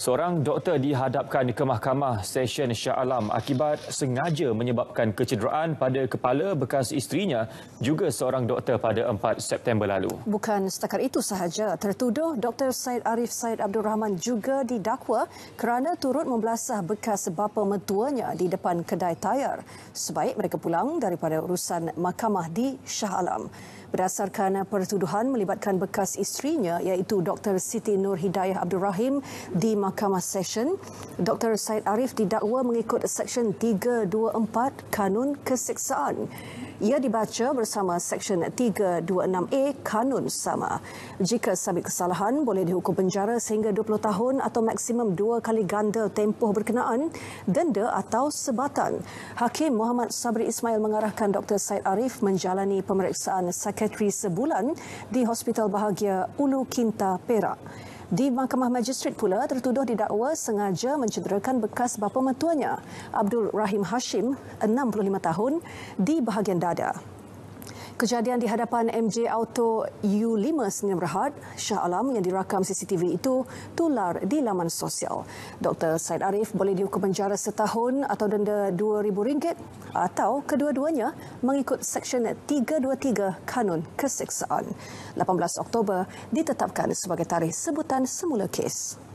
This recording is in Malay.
Seorang doktor dihadapkan ke mahkamah Session Shah Alam akibat sengaja menyebabkan kecederaan pada kepala bekas isterinya juga seorang doktor pada 4 September lalu. Bukan setakat itu sahaja, tertuduh Dr. Said Arif Said Abdul Rahman juga didakwa kerana turut membelasah bekas bapa metuanya di depan kedai tayar. Sebaik mereka pulang daripada urusan mahkamah di Shah Alam berdasarkan pertuduhan melibatkan bekas isterinya iaitu Dr. Siti Nur Hidayah Abdul Rahim di Mahkamah Session. Dr. Syed Arif didakwa mengikut Seksyen 324 Kanun Keseksaan. Ia dibaca bersama Seksyen 326A Kanun Sama. Jika sabit kesalahan boleh dihukum penjara sehingga 20 tahun atau maksimum dua kali ganda tempoh berkenaan, denda atau sebatan. Hakim Muhammad Sabri Ismail mengarahkan Dr. Said Arif menjalani pemeriksaan sekretari sebulan di Hospital Bahagia Ulu Kinta, Perak. Di Mahkamah Magistrat pula, tertuduh didakwa sengaja mencederakan bekas bapa mentuanya, Abdul Rahim Hashim, 65 tahun, di bahagian dada. Kejadian di hadapan MJ Auto U5 Senin Berhad, Shah Alam yang dirakam CCTV itu tular di laman sosial. Dr. Said Arif boleh dihukum penjara setahun atau denda RM2,000 atau kedua-duanya mengikut Seksyen 323 Kanun Keseksaan. 18 Oktober ditetapkan sebagai tarikh sebutan semula kes.